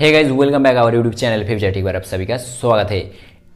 है guys welcome back our YouTube channel फिर जैट एक बार आप सभी का स्वागत है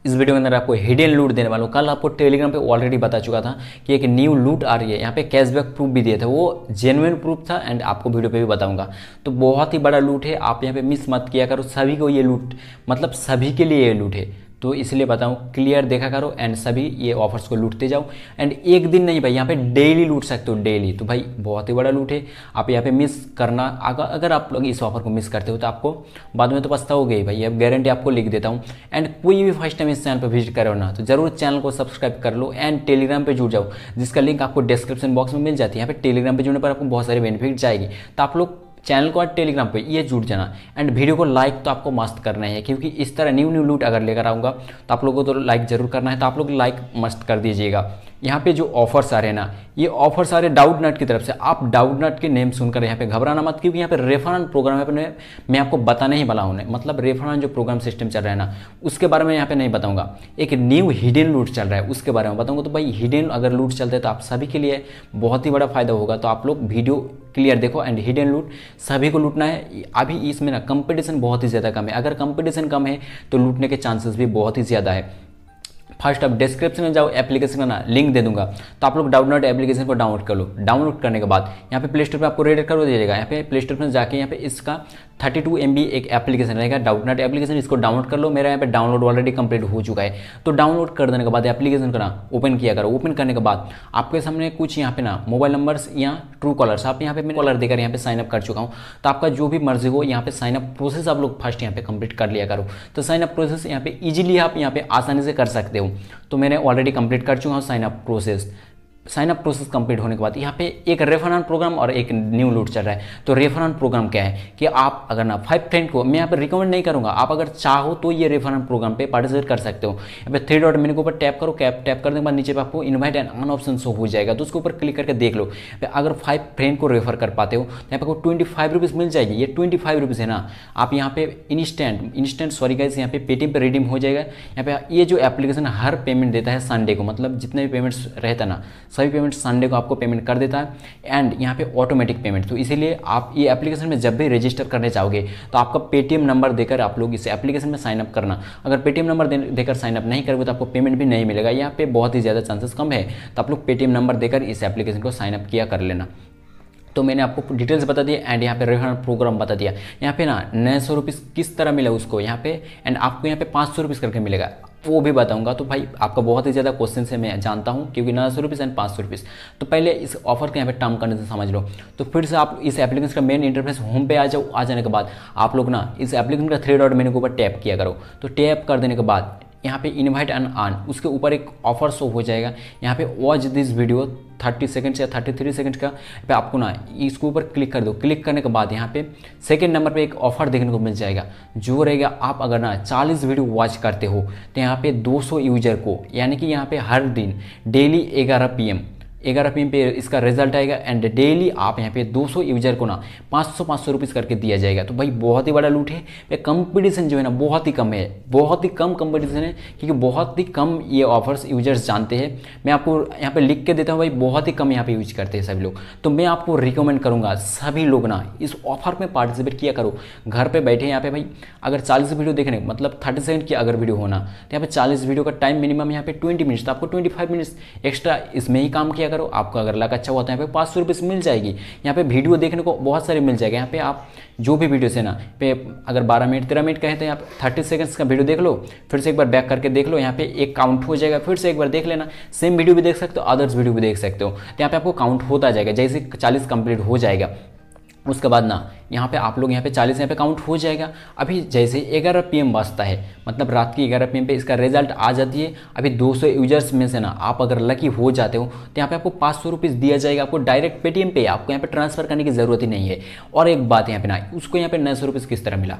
इस वीडियो के अंदर आपको हिडन लूट देने वाला हूँ कल आपको टेलीग्राम पे ऑलरेडी बता चुका था कि एक न्यू लूट आ रही है यहाँ पे कैशबैक प्रूफ भी दिए थे वो जेनुइन प्रूफ था एंड आपको वीडियो पे भी बताऊंगा तो बहुत ही बड़ा लूट है आप यहाँ पे मिस मत किया करो सभी को ये लूट मतलब सभी के लिए ये लूट है तो इसलिए बताऊँ क्लियर देखा करो एंड सभी ये ऑफर्स को लूटते जाओ एंड एक दिन नहीं भाई यहाँ पे डेली लूट सकते हो डेली तो भाई बहुत ही बड़ा लूट है आप यहाँ पे मिस करना अगर आप लोग इस ऑफर को मिस करते हो तो आपको बाद में तो हो गई भाई अब गारंटी आपको लिख देता हूँ एंड कोई भी फर्स्ट टाइम इस चैनल पर विजिट करो ना तो जरूर चैनल को सब्सक्राइब कर लो एंड टेलीग्राम पर जुड़ जाओ जिसका लिंक आपको डिस्क्रिप्शन बॉक्स में मिल जाती है यहाँ पे टेलीग्राम पर जुड़ने पर आपको बहुत सारे बेनिफिट जाएगी तो आप लोग चैनल को और टेलीग्राम पे ये जुड़ जाना एंड वीडियो को लाइक तो आपको मस्त करना है क्योंकि इस तरह न्यू न्यू लूट अगर लेकर आऊँगा तो आप लोगों को तो लाइक जरूर करना है तो आप लोग लाइक मस्त कर दीजिएगा यहाँ पे जो ऑफर्स आ रहे हैं ना ये ऑफर्स आ रहे डाउट नट की तरफ से आप डाउट नट के नेम सुनकर यहाँ पे घबराना मत क्योंकि यहाँ पे रेफरन प्रोग्राम है मैं आपको बताने ही वाला हूँ मतलब रेफरल जो प्रोग्राम सिस्टम चल रहा है ना उसके बारे में यहाँ पे नहीं बताऊंगा एक न्यू हिडन लूट चल रहा है उसके बारे में बताऊंगा तो भाई हिडन अगर लूट चलते है तो आप सभी के लिए बहुत ही बड़ा फायदा होगा तो आप लोग वीडियो क्लियर देखो एंड हिडन लूट सभी को लूटना है अभी इसमें ना कंपटीशन बहुत ही ज़्यादा कम है अगर कंपटीशन कम है तो लूटने के चांसेस भी बहुत ही ज़्यादा है फर्स्ट आप डिस्क्रिप्शन में जाओ एप्लीकेशन का ना लिंक दे दूंगा तो आप लोग डाउनलोड एप्लीकेशन को डाउनलोड कर लो डाउनलोड करने के बाद यहाँ पे प्ले स्टोर पर आपको रेड कर दिया जाएगा यहाँ पे प्ले स्टोर में जाके यहाँ पे इसका थर्टी टू एम बी एक एप्लीकेशन रहेगा डाउटनेट एप्लीकेशन इसको डाउनलोड कर लो मेरा यहाँ पे डाउनलोड ऑलरेडी कंप्लीट हो चुका है तो डाउनलोड कर देने के बाद एप्लीकेशन करना ओपन किया करो ओपन करने के बाद आपके सामने कुछ यहाँ पे ना मोबाइल नंबर्स या ट्रू कॉलर्स आप यहाँ पे कॉलर देकर यहाँ पे साइनअप कर चुका हूँ तो आपका जो भी मर्जी हो यहाँ पे साइनअप प्रोसेस आप लोग फर्स्ट यहाँ पे कंप्लीट कर लिया करो तो साइनअप प्रोसेस यहाँ पे ईजिली आप यहाँ पे आसानी से कर सकते हो तो मैंने ऑलरेडी कंप्लीट कर चुका हूँ signup process signup process complete होने के बाद यहाँ पे एक रेफर प्रोग्राम और एक न्यू लूट चल रहा है तो रेफर प्रोग्राम क्या है कि आप अगर ना फाइव फ्रेंड को मैं यहाँ पे रिकमेंड नहीं करूँगा आप अगर चाहो तो ये रेफरन प्रोग्राम पे पार्टिसिपेट कर सकते हो यहाँ पे थ्री डॉट मेनू के ऊपर टैप करो कैप टैप करने के बाद नीचे पे आपको invite and earn option show हो जाएगा तो उसके ऊपर क्लिक करके देख लो अगर फाइव फ्रेंड को रेफर कर पाते हो तो यहाँ पे आपको ट्वेंटी फाइव रुपीज़ मिल जाएगी ये ट्वेंटी फाइव रुपीज़ है ना आप यहाँ पे इंस्टेंट इंस्टेंट सॉरी गाइज यहाँ पे पेटीएम पर रिडीम हो जाएगा यहाँ पे ये जो एप्लीकेशन हर पेमेंट देता है संडे को मतलब जितने भी पेमेंट्स रहता ना सभी पेमेंट संडे को आपको पेमेंट कर देता है एंड यहाँ पे ऑटोमेटिक पेमेंट तो इसीलिए आप ये एप्लीकेशन में जब भी रजिस्टर करने जाओगे तो आपका पेटीएम नंबर देकर आप लोग इस एप्लीकेशन में साइनअप करना अगर पेटीएम नंबर देकर साइनअप नहीं करोगे तो आपको पेमेंट भी नहीं मिलेगा यहाँ पे बहुत ही ज़्यादा चांसेस कम है तो आप लोग पेटीएम नंबर देकर इस एप्लीकेशन को साइनअप किया कर लेना तो मैंने आपको डिटेल्स बता दिए एंड यहाँ पे रिफंड प्रोग्राम बता दिया यहाँ पे ना नौ सौ रुपीज़ किस तरह मिला उसको यहाँ पे एंड आपको यहाँ पे पाँच सौ रुपीज़ करके मिलेगा वो भी बताऊंगा तो भाई आपका बहुत ही ज़्यादा क्वेश्चन से मैं जानता हूँ क्योंकि नौ सौ रुपीज़ एंड पाँच सौ रुपीज़ तो पहले इस ऑफर के यहाँ पे टर्म कंडीशन समझ लो तो फिर से आप इस एप्लीकेशन का मेन इंटरफेस होम पे आ जाओ आ जाने के बाद आप लोग ना इस एप्लीकेशन का थ्री डॉट मेन्यू के ऊपर टैप किया करो तो टैप कर देने के बाद यहाँ पे इनवाइट एंड आन उसके ऊपर एक ऑफर शो हो जाएगा यहाँ पे वॉच दिस वीडियो 30 सेकेंड्स या 33 सेकेंड्स का पे आपको ना इसके ऊपर क्लिक कर दो क्लिक करने के बाद यहाँ पे सेकेंड नंबर पे एक ऑफर देखने को मिल जाएगा जो रहेगा आप अगर ना 40 वीडियो वॉच करते हो तो यहाँ पे 200 यूजर को यानी कि यहाँ पे हर दिन डेली 11 पीएम ग्यारह पी पे इसका रिजल्ट आएगा एंड डेली आप यहाँ पे 200 यूजर को ना 500 500 रुपीस करके दिया जाएगा तो भाई बहुत ही बड़ा लूट है भाई कंपटीशन जो है ना बहुत ही कम है बहुत ही कम कंपटीशन है क्योंकि बहुत ही कम ये ऑफर्स यूजर्स जानते हैं मैं आपको यहाँ पे लिख के देता हूँ भाई बहुत ही कम यहाँ पे यूज करते हैं सभी लोग तो मैं आपको रिकमेंड करूँगा सभी लोग ना इस ऑफर में पार्टिसिपेट किया करो घर पर बैठे यहाँ पे भाई अगर चालीस वीडियो देखने मतलब थर्टी सेकेंड की अगर वीडियो होना तो यहाँ पर चालीस वीडियो का टाइम मिनिमम यहाँ पे ट्वेंटी मिनट्स तो आपको ट्वेंटी मिनट्स एक्स्ट्रा इसमें ही काम किया क्या करो आपको अगर लक अच्छा हुआ तो यहाँ पे पाँच सौ मिल जाएगी यहाँ पे वीडियो देखने को बहुत सारे मिल जाएगा यहाँ पे आप जो भी वीडियो से ना पे अगर बारह मिनट तेरह मिनट कहे तो यहाँ पे थर्टी सेकेंड्स का वीडियो देख लो फिर से एक बार बैक करके देख लो यहाँ पे एक काउंट हो जाएगा फिर से एक बार देख लेना सेम वीडियो भी देख सकते हो अदर्स वीडियो भी देख सकते हो तो यहाँ पे आपको काउंट होता जाएगा जैसे चालीस कंप्लीट हो जाएगा उसके बाद ना यहाँ पे आप लोग यहाँ पे 40 यहाँ पे काउंट हो जाएगा अभी जैसे 11 पीएम बचता है मतलब रात की 11 पीएम पे इसका रिजल्ट आ जाती है अभी 200 यूजर्स में से ना आप अगर लकी हो जाते हो तो यहाँ पे आपको पाँच सौ दिया जाएगा आपको डायरेक्ट पेटीएम पे आपको यहाँ पे ट्रांसफर करने की ज़रूरत ही नहीं है और एक बात यहाँ पे ना उसको यहाँ पे नौ सौ किस तरह मिला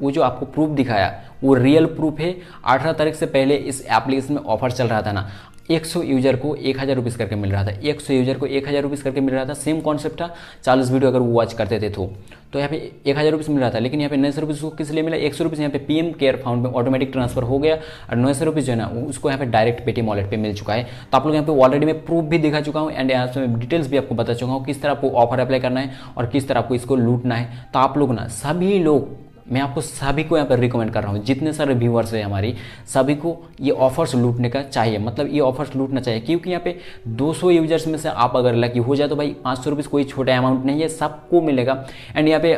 वो जो आपको प्रूफ दिखाया वो रियल प्रूफ है अठारह तारीख से पहले इस एप्लीकेशन में ऑफर चल रहा था ना 100 यूजर को एक हज़ार रुपीज़ करके मिल रहा था 100 यूजर को एक हज़ार रुपीज़ करके मिल रहा था सेम कॉन्सेप्ट था चालीस वीडियो अगर वो वॉच करते थे तो तो यहाँ पे एक हज़ार रुपीज़ मिल रहा था लेकिन यहाँ पे नौ सौ रुपीज़ को किस लिए मिला एक सौ रुपीज़ यहाँ पे पीएम केयर फाउंड में ऑटोमेटिक ट्रांसफर हो गया और नौ सौ रुपीज़ जो है ना उसको यहाँ पे डायरेक्ट पेटीएम वॉलेट पे मिल चुका है तो आप लोग यहाँ पे ऑलरेडी मैं प्रूफ भी दिखा चुका हूँ एंड यहाँ से डिटेल्स भी आपको बता चुका हूँ किस तरह आपको ऑफर अप्लाई करना है और किस तरह आपको इसको लूटना है तो आप लोग ना सभी लोग मैं आपको सभी को यहाँ पर रिकमेंड कर रहा हूँ जितने सारे व्यूअर्स हैं हमारी सभी को ये ऑफर्स लूटने का चाहिए मतलब ये ऑफर्स लूटना चाहिए क्योंकि यहाँ पे 200 यूजर्स में से आप अगर लकी हो जाए तो भाई पाँच सौ कोई छोटा अमाउंट नहीं है सबको मिलेगा एंड यहाँ पे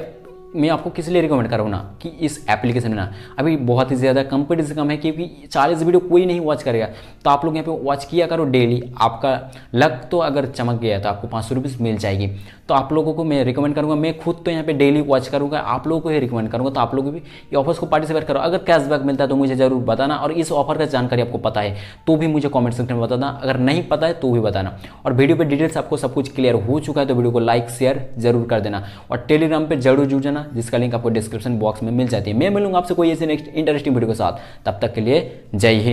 मैं आपको किस लिए रिकमेंड कर रहा हूँ ना कि इस एप्लीकेशन में ना अभी बहुत ही ज़्यादा कंपटीशन कम है क्योंकि चालीस वीडियो कोई नहीं वॉच करेगा तो आप लोग यहाँ पे वॉच किया करो डेली आपका लक तो अगर चमक गया तो आपको पाँच सौ मिल जाएगी तो आप लोगों को मैं रिकमेंड करूँगा मैं खुद तो यहाँ पर डेली वॉच करूँगा आप लोगों को ही रिकमेंड करूँगा तो आप लोग भी ये ऑफर्स को पार्टिसिपेट करो अगर कैशबैक मिलता है तो मुझे ज़रूर बताना और इस ऑफर का जानकारी आपको पता है तो भी मुझे कॉमेंट सेक्शन में बताना अगर नहीं पता है तो भी बताना और वीडियो पर डिटेल्स आपको सब कुछ क्लियर हो चुका है तो वीडियो को लाइक शेयर जरूर कर देना और टेलीग्राम पर जरूर जुड़ जाना करना जिसका लिंक आपको डिस्क्रिप्शन बॉक्स में मिल जाती है मैं मिलूंगा आपसे कोई ऐसे नेक्स्ट इंटरेस्टिंग वीडियो के साथ तब तक के लिए जय हिंद